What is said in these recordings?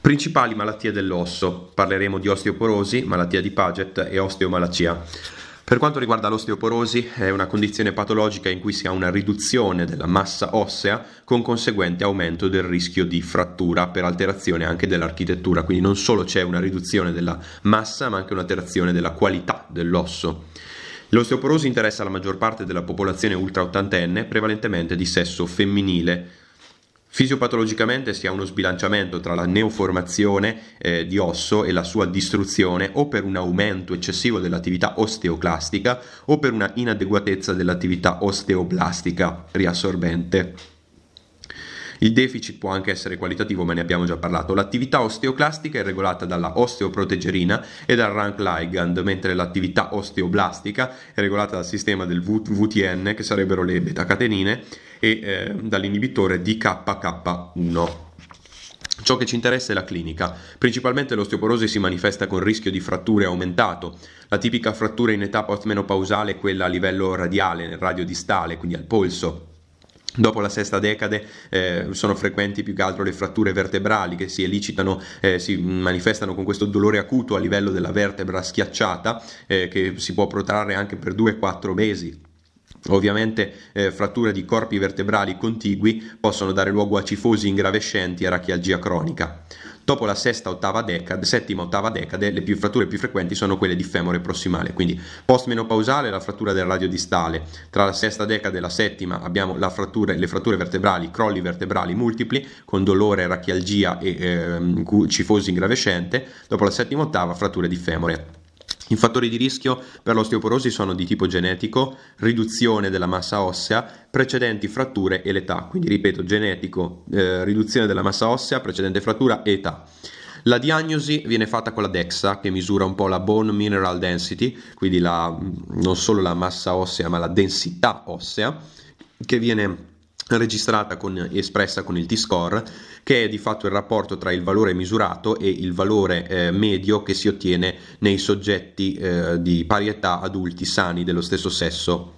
Principali malattie dell'osso, parleremo di osteoporosi, malattia di Paget e osteomalacia. Per quanto riguarda l'osteoporosi, è una condizione patologica in cui si ha una riduzione della massa ossea con conseguente aumento del rischio di frattura per alterazione anche dell'architettura, quindi non solo c'è una riduzione della massa ma anche un'alterazione della qualità dell'osso. L'osteoporosi interessa la maggior parte della popolazione ultra ottantenne, prevalentemente di sesso femminile. Fisiopatologicamente si ha uno sbilanciamento tra la neoformazione eh, di osso e la sua distruzione o per un aumento eccessivo dell'attività osteoclastica o per una inadeguatezza dell'attività osteoblastica riassorbente. Il deficit può anche essere qualitativo, ma ne abbiamo già parlato. L'attività osteoclastica è regolata dalla osteoprotegerina e dal rank ligand, mentre l'attività osteoblastica è regolata dal sistema del VTN, che sarebbero le beta-catenine, e eh, dall'inibitore DKK1. Ciò che ci interessa è la clinica. Principalmente l'osteoporosi si manifesta con rischio di fratture aumentato. La tipica frattura in età postmenopausale è quella a livello radiale, nel radio distale, quindi al polso. Dopo la sesta decade eh, sono frequenti più che altro le fratture vertebrali che si elicitano, eh, si manifestano con questo dolore acuto a livello della vertebra schiacciata eh, che si può protrarre anche per 2-4 mesi. Ovviamente eh, fratture di corpi vertebrali contigui possono dare luogo a cifosi ingravescenti e rachialgia cronica. Dopo la sesta ottava decade, settima ottava decade, le più fratture più frequenti sono quelle di femore prossimale, quindi postmenopausale la frattura del radio distale, tra la sesta decade e la settima abbiamo la frattura, le fratture vertebrali, crolli vertebrali multipli con dolore, rachialgia e eh, cifosi ingravescente, dopo la settima ottava fratture di femore. I fattori di rischio per l'osteoporosi sono di tipo genetico, riduzione della massa ossea, precedenti fratture e l'età. Quindi ripeto, genetico, eh, riduzione della massa ossea, precedente frattura e età. La diagnosi viene fatta con la DEXA che misura un po' la bone mineral density, quindi la, mm, non solo la massa ossea ma la densità ossea, che viene registrata con, espressa con il T-score, che è di fatto il rapporto tra il valore misurato e il valore eh, medio che si ottiene nei soggetti eh, di parietà adulti sani dello stesso sesso.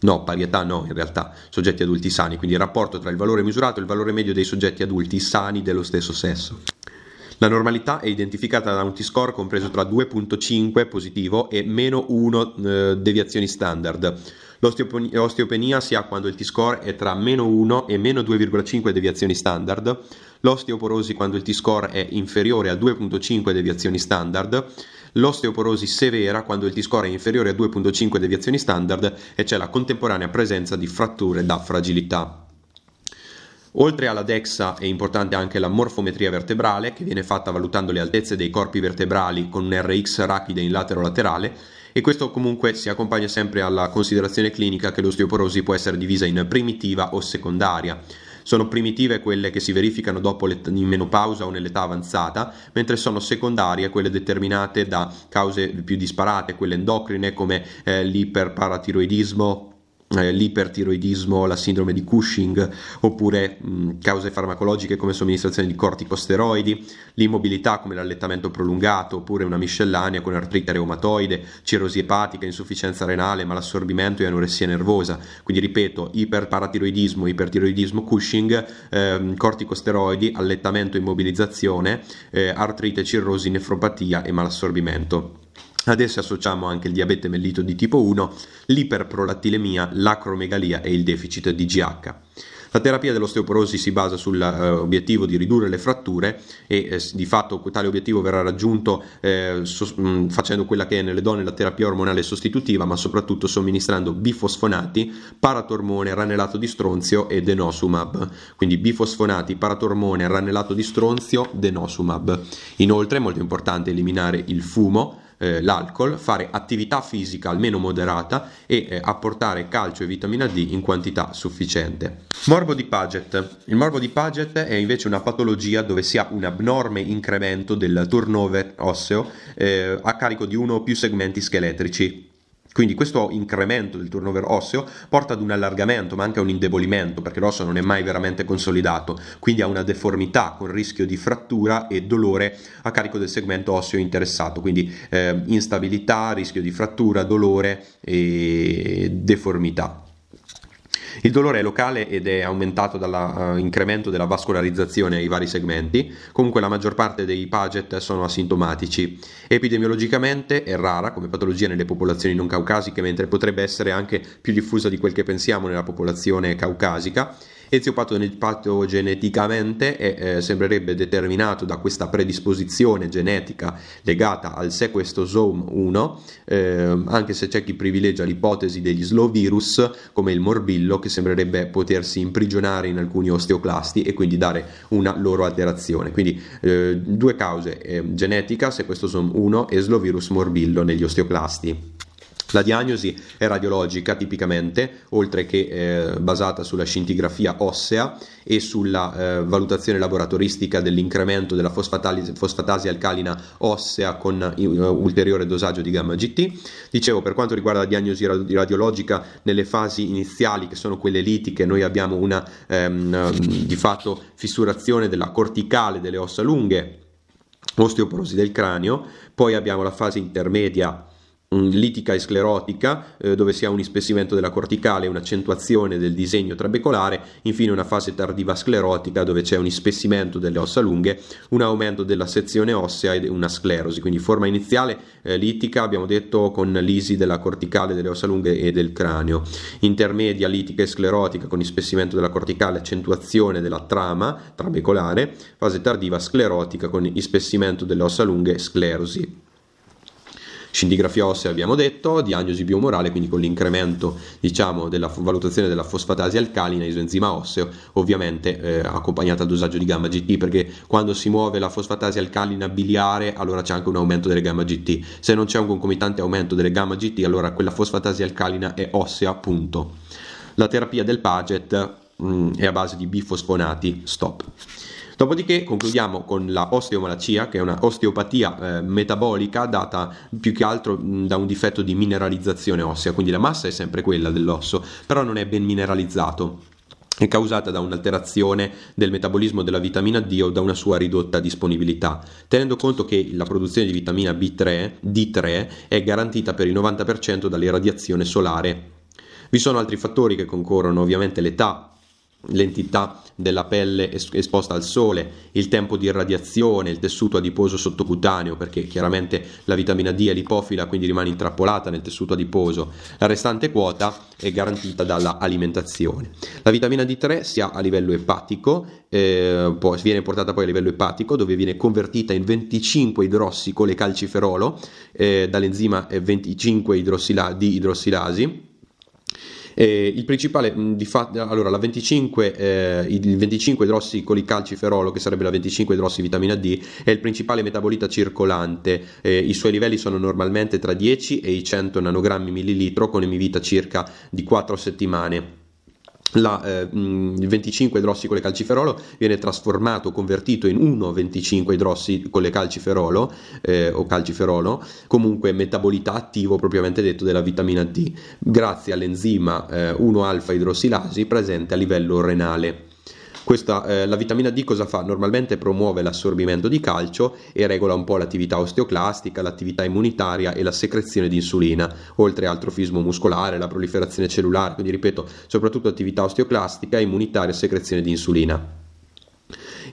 No, parietà no, in realtà, soggetti adulti sani, quindi il rapporto tra il valore misurato e il valore medio dei soggetti adulti sani dello stesso sesso. La normalità è identificata da un T-score compreso tra 2.5 positivo e meno 1 eh, deviazioni standard. L'osteopenia si ha quando il T-score è tra meno 1 e meno 2,5 deviazioni standard, l'osteoporosi quando il T-score è inferiore a 2.5 deviazioni standard, l'osteoporosi severa quando il T-score è inferiore a 2.5 deviazioni standard e c'è la contemporanea presenza di fratture da fragilità. Oltre alla DEXA è importante anche la morfometria vertebrale che viene fatta valutando le altezze dei corpi vertebrali con un RX rapida in latero laterale e questo comunque si accompagna sempre alla considerazione clinica che l'osteoporosi può essere divisa in primitiva o secondaria. Sono primitive quelle che si verificano dopo in menopausa o nell'età avanzata, mentre sono secondarie quelle determinate da cause più disparate, quelle endocrine come eh, l'iperparatiroidismo, eh, l'ipertiroidismo, la sindrome di Cushing, oppure mh, mm, cause farmacologiche come somministrazione di corticosteroidi, l'immobilità come l'allettamento prolungato, oppure una miscellanea con artrite reumatoide, cirrosi epatica, insufficienza renale, malassorbimento e anoressia nervosa. Quindi ripeto, iperparatiroidismo, ipertiroidismo Cushing, ehm, corticosteroidi, allettamento e immobilizzazione, eh, artrite, cirrosi, nefropatia e malassorbimento. Adesso associamo anche il diabete mellito di tipo 1, l'iperprolattilemia, l'acromegalia e il deficit di GH. La terapia dell'osteoporosi si basa sull'obiettivo eh, di ridurre le fratture e eh, di fatto tale obiettivo verrà raggiunto eh, mm, facendo quella che è nelle donne la terapia ormonale sostitutiva, ma soprattutto somministrando bifosfonati, paratormone, ranelato di stronzio e denosumab. Quindi bifosfonati, paratormone, ranelato di stronzio, denosumab. Inoltre è molto importante eliminare il fumo eh, l'alcol, fare attività fisica almeno moderata e eh, apportare calcio e vitamina D in quantità sufficiente. Morbo di Paget. Il morbo di Paget è invece una patologia dove si ha un abnorme incremento del turnover osseo eh, a carico di uno o più segmenti scheletrici quindi questo incremento del turnover osseo porta ad un allargamento ma anche a un indebolimento perché l'osso non è mai veramente consolidato, quindi a una deformità con rischio di frattura e dolore a carico del segmento osseo interessato, quindi eh, instabilità, rischio di frattura, dolore e deformità. Il dolore è locale ed è aumentato dall'incremento eh, della vascolarizzazione ai vari segmenti, comunque la maggior parte dei PAGET sono asintomatici. Epidemiologicamente è rara come patologia nelle popolazioni non caucasiche, mentre potrebbe essere anche più diffusa di quel che pensiamo nella popolazione caucasica etiopato-geneticamente e eh, sembrerebbe determinato da questa predisposizione genetica legata al sequestosome 1, eh, anche se c'è chi privilegia l'ipotesi degli slow virus come il morbillo che sembrerebbe potersi imprigionare in alcuni osteoclasti e quindi dare una loro alterazione. Quindi eh, due cause, ehm, genetica, sequestosome 1 e slow virus morbillo negli osteoclasti. La diagnosi è radiologica tipicamente, oltre che eh, basata sulla scintigrafia ossea e sulla eh, valutazione laboratoristica dell'incremento della fosfatasi alcalina ossea con uh, ulteriore dosaggio di gamma GT. Dicevo, per quanto riguarda la diagnosi radiologica, nelle fasi iniziali, che sono quelle litiche, noi abbiamo una ehm, di fatto fissurazione della corticale delle ossa lunghe, osteoporosi del cranio, poi abbiamo la fase intermedia Mm, litica e sclerotica, eh, dove si ha un ispessimento della corticale e un'accentuazione del disegno trabecolare, infine una fase tardiva sclerotica dove c'è un ispessimento delle ossa lunghe, un aumento della sezione ossea e una sclerosi, quindi forma iniziale eh, litica, abbiamo detto con lisi della corticale, delle ossa lunghe e del cranio, intermedia litica e sclerotica con ispessimento della corticale, accentuazione della trama trabecolare, fase tardiva sclerotica con ispessimento delle ossa lunghe, sclerosi. Scindigrafia ossea abbiamo detto, diagnosi biomorale, quindi con l'incremento diciamo, della valutazione della fosfatasi alcalina isoenzima osseo, ovviamente eh, accompagnata al dosaggio di gamma GT, perché quando si muove la fosfatasi alcalina biliare allora c'è anche un aumento delle gamma GT. Se non c'è un concomitante aumento delle gamma GT, allora quella fosfatasi alcalina è ossea, punto. La terapia del Paget mh, mm, è a base di bifosfonati, stop. Dopodiché concludiamo con la osteomalacia, che è una osteopatia eh, metabolica data più che altro mh, da un difetto di mineralizzazione ossea, quindi la massa è sempre quella dell'osso, però non è ben mineralizzato è causata da un'alterazione del metabolismo della vitamina D o da una sua ridotta disponibilità, tenendo conto che la produzione di vitamina B3, D3 è garantita per il 90% dall'irradiazione solare. Vi sono altri fattori che concorrono, ovviamente l'età, l'entità della pelle esposta al sole, il tempo di irradiazione, il tessuto adiposo sottocutaneo, perché chiaramente la vitamina D è lipofila, quindi rimane intrappolata nel tessuto adiposo. La restante quota è garantita dall'alimentazione. La vitamina D3 si ha a livello epatico, eh, viene portata poi a livello epatico, dove viene convertita in 25 idrossicole calciferolo eh, dall'enzima 25 eh, di idrossilasi eh, il principale, di fatto, allora la 25, eh, il 25 idrossicolicarciferolo, che sarebbe la 25 vitamina D, è il principale metabolita circolante. Eh, I suoi livelli sono normalmente tra 10 e i 100 nanogrammi millilitro, con emivita circa di 4 settimane la, eh, mm, il 25 idrossicole calciferolo viene trasformato, convertito in 1,25 idrossicole calciferolo eh, o calciferolo, comunque metabolità attivo propriamente detto della vitamina D, grazie all'enzima eh, 1-alfa idrossilasi presente a livello renale. Questa, eh, la vitamina D cosa fa? Normalmente promuove l'assorbimento di calcio e regola un po' l'attività osteoclastica, l'attività immunitaria e la secrezione di insulina, oltre all'atrofismo muscolare, la proliferazione cellulare, quindi ripeto, soprattutto attività osteoclastica, immunitaria e secrezione di insulina.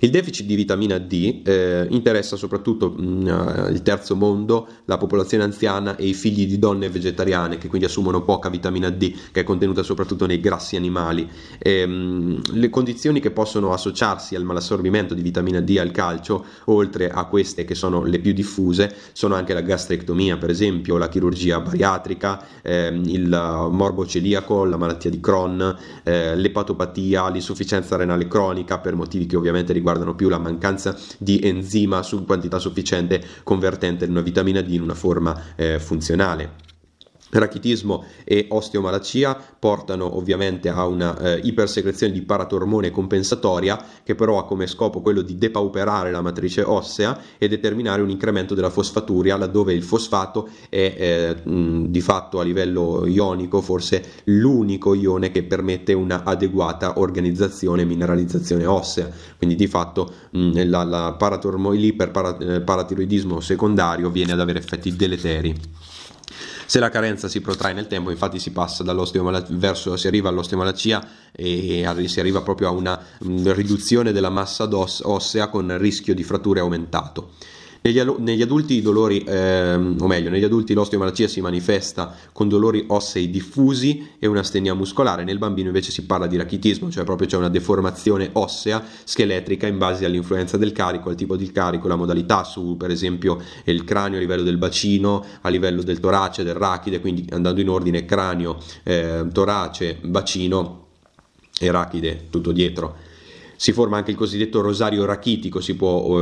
Il deficit di vitamina D eh, interessa soprattutto mh, mm, eh, il terzo mondo, la popolazione anziana e i figli di donne vegetariane che quindi assumono poca vitamina D che è contenuta soprattutto nei grassi animali. E, ehm, mh, le condizioni che possono associarsi al malassorbimento di vitamina D al calcio, oltre a queste che sono le più diffuse, sono anche la gastrectomia per esempio, la chirurgia bariatrica, ehm, il morbo celiaco, la malattia di Crohn, eh, l'epatopatia, l'insufficienza renale cronica per motivi che ovviamente riguardano riguardano più la mancanza di enzima su quantità sufficiente convertente in una vitamina D in una forma eh, funzionale. Rachitismo e osteomalacia portano ovviamente a una eh, ipersecrezione di paratormone compensatoria che però ha come scopo quello di depauperare la matrice ossea e determinare un incremento della fosfaturia laddove il fosfato è eh, mh, di fatto a livello ionico forse l'unico ione che permette un'adeguata organizzazione e mineralizzazione ossea. Quindi di fatto mh, la, la paratormo- l'iperparatiroidismo eh, secondario viene ad avere effetti deleteri. Se la carenza si protrae nel tempo, infatti si passa dall'osteomalacia verso, si arriva all'osteomalacia e si arriva proprio a una riduzione della massa ossea con rischio di fratture aumentato. Negli, negli adulti i dolori, ehm, o meglio, negli adulti l'osteomalalgia si manifesta con dolori ossei diffusi e un'astenia muscolare, nel bambino invece si parla di rachitismo, cioè proprio c'è una deformazione ossea scheletrica in base all'influenza del carico, al tipo di carico, la modalità su per esempio il cranio a livello del bacino, a livello del torace, del rachide, quindi andando in ordine cranio, eh, torace, bacino e rachide tutto dietro si forma anche il cosiddetto rosario rachitico, si può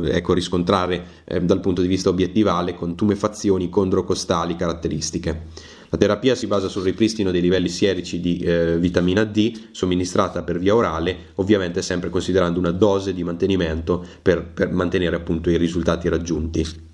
eh, ecco, riscontrare eh, dal punto di vista obiettivale con tumefazioni condrocostali caratteristiche. La terapia si basa sul ripristino dei livelli sierici di eh, vitamina D somministrata per via orale, ovviamente sempre considerando una dose di mantenimento per, per mantenere appunto i risultati raggiunti.